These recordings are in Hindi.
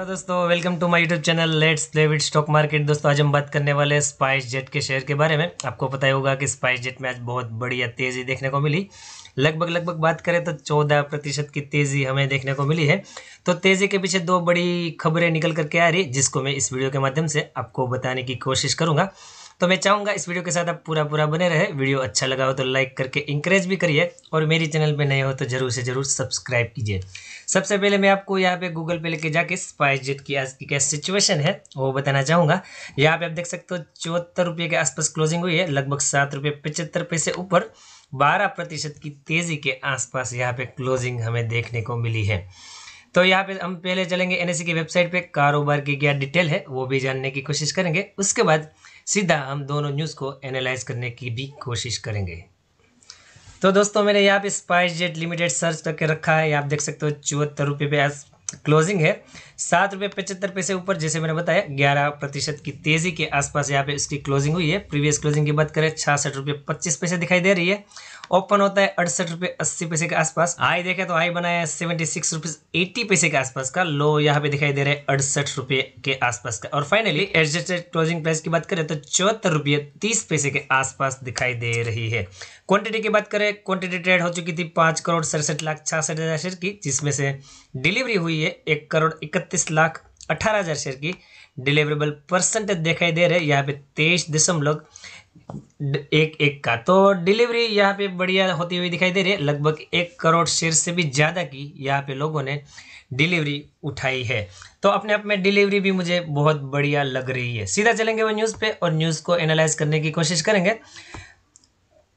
हेलो दोस्तों welcome to my YouTube channel let's play with stock market दोस्तों आज हम बात करने वाले हैं स्पाइस जेट के शेयर के बारे में आपको पता ही होगा कि स्पाइस जेट में आज बहुत बढ़िया तेज़ी देखने को मिली लगभग लगभग बात करें तो चौदह प्रतिशत की तेज़ी हमें देखने को मिली है तो तेज़ी के पीछे दो बड़ी खबरें निकल करके आ रही जिसको मैं इस वीडियो के माध्यम से आपको बताने की कोशिश करूँगा तो मैं चाहूँगा इस वीडियो के साथ आप पूरा पूरा बने रहे वीडियो अच्छा लगा हो तो लाइक करके इंकरेज भी करिए और मेरी चैनल पर नए हो तो ज़रूर से ज़रूर सब्सक्राइब कीजिए सबसे पहले मैं आपको यहाँ पे गूगल पे लेके जाके स्पाइस जेट की आज की क्या सिचुएशन है वो बताना चाहूँगा यहाँ पे आप देख सकते हो चौहत्तर रुपये के आसपास क्लोजिंग हुई है लगभग सात रुपये पचहत्तर पैसे ऊपर बारह प्रतिशत की तेज़ी के आसपास यहाँ पे क्लोजिंग हमें देखने को मिली है तो यहाँ पे हम पहले चलेंगे एन e की वेबसाइट पे कारोबार की क्या डिटेल है वो भी जानने की कोशिश करेंगे उसके बाद सीधा हम दोनों न्यूज़ को एनालाइज करने की भी कोशिश करेंगे तो दोस्तों मैंने यहाँ पे स्पाइस जेट लिमिटेड सर्च करके रखा है आप देख सकते हो चौहत्तर रुपये पे आज क्लोजिंग है सात रुपये पचहत्तर पैसे ऊपर जैसे मैंने बताया ग्यारह प्रतिशत की तेज़ी के आसपास यहाँ पे इसकी क्लोजिंग हुई है प्रीवियस क्लोजिंग की बात करें छियासठ रुपये पच्चीस पैसे दिखाई दे रही है ओपन होता है अड़सठ रुपये अस्सी पैसे के आसपास आई देखे तो आई बनाया सेवेंटी सिक्स रुपीज एट्टी पैसे के आसपास का लो यहाँ पे दिखाई दे रहा है अड़सठ रुपए के आसपास का और फाइनली एडजस्टेड क्लोजिंग प्राइस की बात करें तो चौहत्तर रुपये तीस पैसे के आसपास दिखाई दे रही है क्वांटिटी की बात करें क्वांटिटी ट्रेड हो चुकी थी पांच करोड़ सड़सठ लाख छियासठ हज़ार शेयर की जिसमें से डिलीवरी हुई है एक करोड़ इकतीस लाख अठारह हज़ार शेयर की डिलीवरेबल परसेंटेज दिखाई दे रहे हैं यहाँ पे तेईस दशमलव एक एक का तो डिलीवरी यहाँ पे बढ़िया होती हुई दिखाई दे रही है लगभग एक करोड़ शेयर से भी ज़्यादा की यहाँ पे लोगों ने डिलीवरी उठाई है तो अपने आप में डिलीवरी भी मुझे बहुत बढ़िया लग रही है सीधा चलेंगे वो न्यूज़ पे और न्यूज़ को एनालाइज करने की कोशिश करेंगे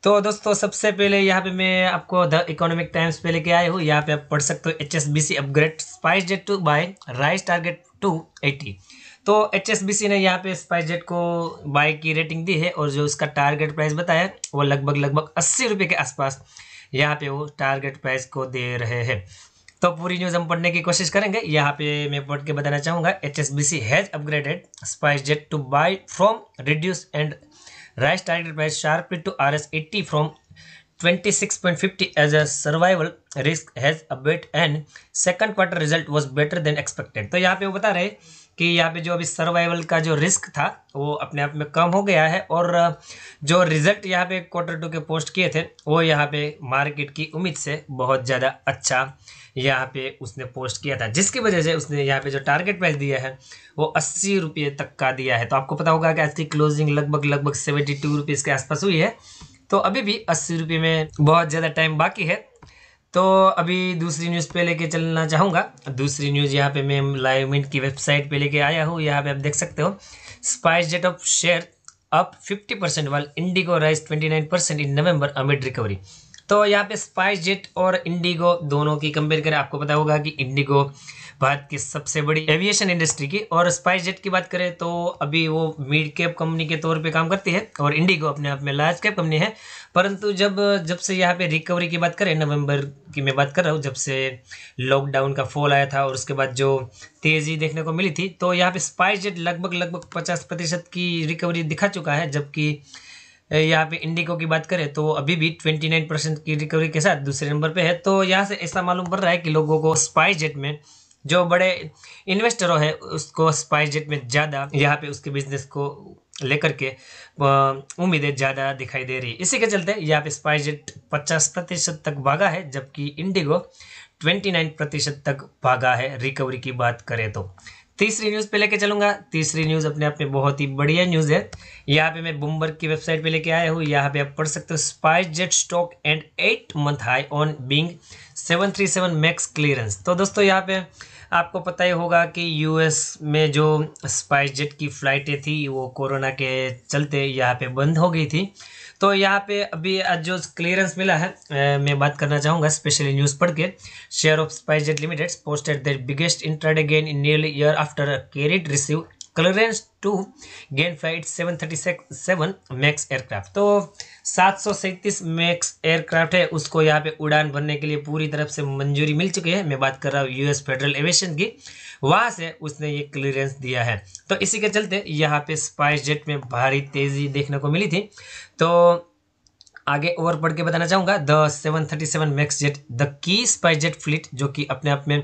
तो दोस्तों सबसे पहले यहाँ पे मैं आपको द इकोनॉमिक टाइम्स पे लेके आया हूँ यहाँ पे आप पढ़ सकते हो H upgrade SpiceJet to buy raise target to eighty तो एच ने यहाँ पे जेट को बाइक की रेटिंग दी है और जो इसका टारगेट प्राइस बताया वो लगभग लगभग अस्सी रुपये के आसपास यहाँ पे वो टारगेट प्राइस को दे रहे हैं तो पूरी न्यूज़ हम पढ़ने की कोशिश करेंगे यहाँ पे मैं पढ़ के बताना चाहूँगा H S B C has upgraded SpiceJet to buy from reduce and raise target price sharply to R S eighty from 26.50 as a survival risk has a bit and second quarter result was better than expected तो यहाँ पे वो बता रहे कि यहाँ पे जो अभी सर्वाइवल का जो रिस्क था वो अपने आप में कम हो गया है और जो रिजल्ट यहाँ पे क्वार्टर टू के पोस्ट किए थे वो यहाँ पे मार्केट की उम्मीद से बहुत ज़्यादा अच्छा यहाँ पे उसने पोस्ट किया था जिसकी वजह से उसने यहाँ पे जो टारगेट प्राइस दिया है वो अस्सी रुपये तक का दिया है तो आपको पता होगा कि आज की क्लोजिंग लगभग लगभग सेवेंटी टू रुपीज़ के आसपास हुई है तो अभी भी अस्सी रुपये में बहुत ज़्यादा टाइम बाकी है तो अभी दूसरी न्यूज़ पे लेके चलना चाहूँगा दूसरी न्यूज़ यहाँ पे मैं लाइव मिंट की वेबसाइट पे लेके आया हूँ यहाँ पे आप देख सकते हो SpiceJet of share up 50 percent while IndiGo rise 29 percent in November amid recovery तो यहाँ पे स्पाइस जेट और इंडिगो दोनों की कंपेयर करें आपको पता होगा कि इंडिगो भारत की सबसे बड़ी एविएशन इंडस्ट्री की और स्पाइस जेट की बात करें तो अभी वो मिड कैप कंपनी के तौर पे काम करती है और इंडिगो अपने आप में लार्ज कैप कंपनी है परंतु जब जब से यहाँ पे रिकवरी की बात करें नवंबर की मैं बात कर रहा हूँ जब से लॉकडाउन का फॉल आया था और उसके बाद जो तेज़ी देखने को मिली थी तो यहाँ पे स्पाइस जेट लगभग लगभग पचास प्रतिशत की रिकवरी दिखा चुका है जबकि यहाँ पे इंडिको की बात करें तो अभी भी 29 परसेंट की रिकवरी के साथ दूसरे नंबर पे है तो यहाँ से ऐसा मालूम पड़ रहा है कि लोगों को स्पाइस जेट में जो बड़े इन्वेस्टरों है उसको स्पाइस जेट में ज़्यादा यहाँ पे उसके बिजनेस को लेकर के उम्मीदें ज़्यादा दिखाई दे रही है इसी के चलते यहाँ पे स्पाइस जेट पचास प्रतिशत तक भागा है जबकि इंडिगो 29 प्रतिशत तक भागा है रिकवरी की बात करें तो तीसरी न्यूज़ पे लेके चलूंगा तीसरी न्यूज़ अपने आप में बहुत ही बढ़िया न्यूज़ है यहाँ पे मैं बुमबर्ग की वेबसाइट पे लेके आया हूँ यहाँ पे आप पढ़ सकते हो SpiceJet stock end at month high on Boeing seven three seven max clearance तो दोस्तों यहाँ पे आपको पता ही होगा कि यूएस में जो स्पाइस जेट की फ़्लाइटें थी वो कोरोना के चलते यहाँ पे बंद हो गई थी तो यहाँ पे अभी जो क्लियरेंस मिला है मैं बात करना चाहूँगा स्पेशली न्यूज़ पढ़ के share of SpiceJet limited posted that biggest intraday gain in nearly year after carrier receive clearance to gain flight seven thirty seven max aircraft तो सात सौ सैंतीस मैक्स एयरक्राफ्ट है उसको यहाँ पे उड़ान भरने के लिए पूरी तरफ से मंजूरी मिल चुकी है मैं बात कर रहा हूँ यूएस फेडरल एविएशन की वहाँ से उसने ये क्लियरेंस दिया है तो इसी के चलते यहाँ पे स्पाइस जेट में भारी तेज़ी देखने को मिली थी तो आगे और पढ़ के बताना चाहूँगा the seven thirty seven max jet the की स्पाइस जेट फ्लिट जो कि अपने आप में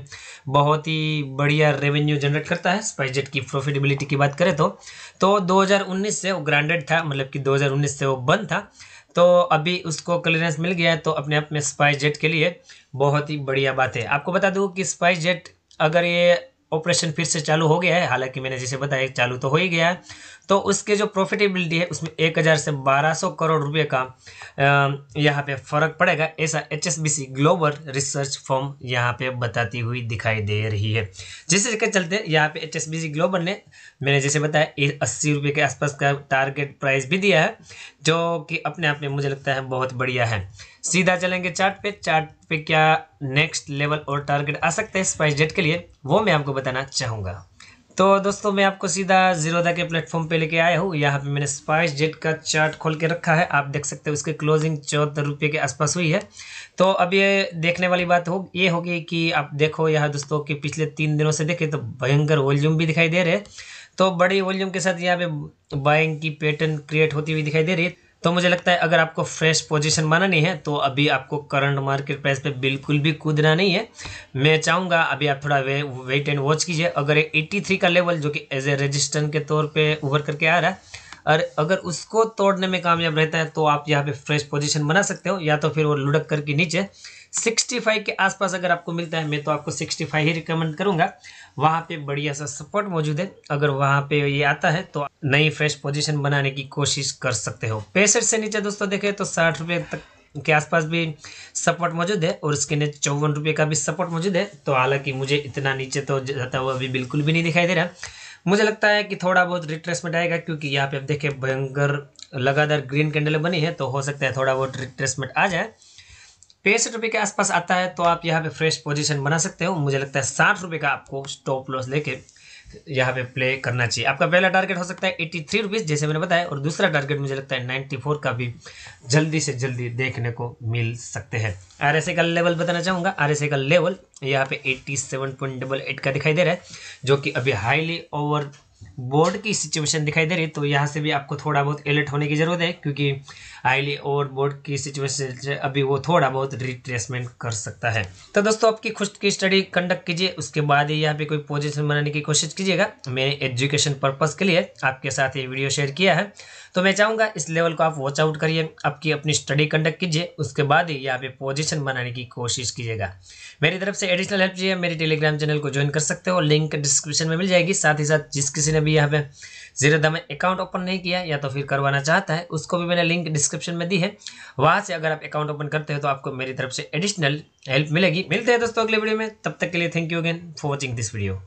बहुत ही बढ़िया रेवेन्यू जनरेट करता है स्पाइस जेट की प्रॉफिटेबिलिटी की बात करें तो तो 2019 से वो ग्रांडेड था मतलब कि 2019 से वो बंद था तो अभी उसको क्लियरेंस मिल गया है तो अपने आप में स्पाइस जेट के लिए बहुत ही बढ़िया बात है आपको बता दूँ कि स्पाइस जेट अगर ये ऑपरेशन फिर से चालू हो गया है हालांकि मैंने जैसे बताया चालू तो हो ही गया है तो उसके जो प्रॉफिटेबिलिटी है उसमें एक हज़ार से बारह सौ करोड़ रुपए का यहाँ पे फर्क पड़ेगा ऐसा एचएसबीसी ग्लोबल रिसर्च फॉर्म यहाँ पे बताती हुई दिखाई दे रही है जिस तरीके चलते यहाँ पे एचएसबीसी ग्लोबल ने मैंने जैसे बताया अस्सी रुपये के आसपास का टारगेट प्राइस भी दिया है जो कि अपने आप में मुझे लगता है बहुत बढ़िया है सीधा चलेंगे चार्ट पे चार्ट पे क्या नेक्स्ट लेवल और टारगेट आ सकते हैं स्पाइस जेट के लिए वो मैं आपको बताना चाहूँगा तो दोस्तों मैं आपको सीधा जीरोदा के प्लेटफॉर्म पे लेके आया हूँ यहाँ पे मैंने स्पाइस जेट का चार्ट खोल के रखा है आप देख सकते हो उसकी क्लोजिंग चौहत्तर रुपये के आसपास हुई है तो अब ये देखने वाली बात हो ये होगी कि आप देखो यहाँ दोस्तों कि पिछले तीन दिनों से देखें तो भयंकर वॉल्यूम भी दिखाई दे रहे तो बड़ी वॉल्यूम के साथ यहाँ पे बाइंग की पैटर्न क्रिएट होती हुई दिखाई दे रही है तो मुझे लगता है अगर आपको फ्रेश पोजीशन बनानी है तो अभी आपको करंट मार्केट प्राइस पे बिल्कुल भी कूदना नहीं है मैं चाहूँगा अभी आप थोड़ा वे, वेट एंड वॉच कीजिए अगर एट्टी थ्री का लेवल जो कि एज ए रजिस्टर के तौर पर उभर करके आ रहा है और अगर उसको तोड़ने में कामयाब रहता है तो आप यहाँ पे फ्रेश पोजीशन बना सकते हो या तो फिर वो लुढ़क करके नीचे 65 के आसपास अगर आपको मिलता है मैं तो आपको 65 ही रिकमेंड करूंगा वहाँ पे बढ़िया सा सपोर्ट मौजूद है अगर वहाँ पे ये आता है तो नई फ्रेश पोजीशन बनाने की कोशिश कर सकते हो पैंसठ से नीचे दोस्तों देखें तो साठ रुपये तक के आसपास भी सपोर्ट मौजूद है और इसके नीचे चौवन रुपये का भी सपोर्ट मौजूद है तो हालांकि मुझे इतना नीचे तो जाता हुआ अभी बिल्कुल भी नहीं दिखाई दे रहा मुझे लगता है कि थोड़ा बहुत रिट्रेसमेंट आएगा क्योंकि यहाँ पे आप देखें भयंकर लगातार ग्रीन कैंडल बनी है तो हो सकता है थोड़ा बहुत रिट्रेसमेंट आ जाए पैंसठ रुपये के आसपास आता है तो आप यहाँ पे फ्रेश पोजीशन बना सकते हो मुझे लगता है साठ रुपये का आपको स्टॉप लॉस लेके यहाँ पे प्ले करना चाहिए आपका पहला टारगेट हो सकता है एट्टी थ्री रुपीज़ जैसे मैंने बताया और दूसरा टारगेट मुझे लगता है नाइन्टी फोर का भी जल्दी से जल्दी देखने को मिल सकते हैं आर का लेवल बताना चाहूँगा आर का लेवल यहाँ पे eighty seven point double eight का दिखाई दे रहा है जो कि अभी हाईली ओवर बोर्ड की सिचुएशन दिखाई दे रही है तो यहाँ से भी आपको थोड़ा बहुत अलर्ट होने की ज़रूरत है क्योंकि आईली और बोर्ड की सिचुएशन से अभी वो थोड़ा बहुत रिट्रेसमेंट कर सकता है तो दोस्तों आपकी खुद की स्टडी कंडक्ट कीजिए उसके बाद ही यहाँ पे कोई पोजिशन बनाने की कोशिश कीजिएगा मैंने एजुकेशन पर्पज़ के लिए आपके साथ ये वीडियो शेयर किया है तो मैं चाहूँगा इस लेवल को आप वॉच आउट करिए आपकी अपनी स्टडी कंडक्ट कीजिए उसके बाद ही यहाँ पे पोजिशन बनाने की कोशिश कीजिएगा मेरी तरफ से एडिशनल हेल्प चाहिए मेरे टेलीग्राम चैनल को ज्वाइन कर सकते हो लिंक डिस्क्रिप्शन में मिल जाएगी साथ ही साथ जिस किसी ने भी भी यहाँ पे जीरो दम अकाउंट ओपन नहीं किया या तो फिर करवाना चाहता है उसको भी मैंने लिंक डिस्क्रिप्शन में दी है वहाँ से अगर आप अकाउंट ओपन करते हो तो आपको मेरी तरफ से एडिशनल हेल्प मिलेगी मिलते हैं दोस्तों अगले वीडियो में तब तक के लिए thank you again for watching this video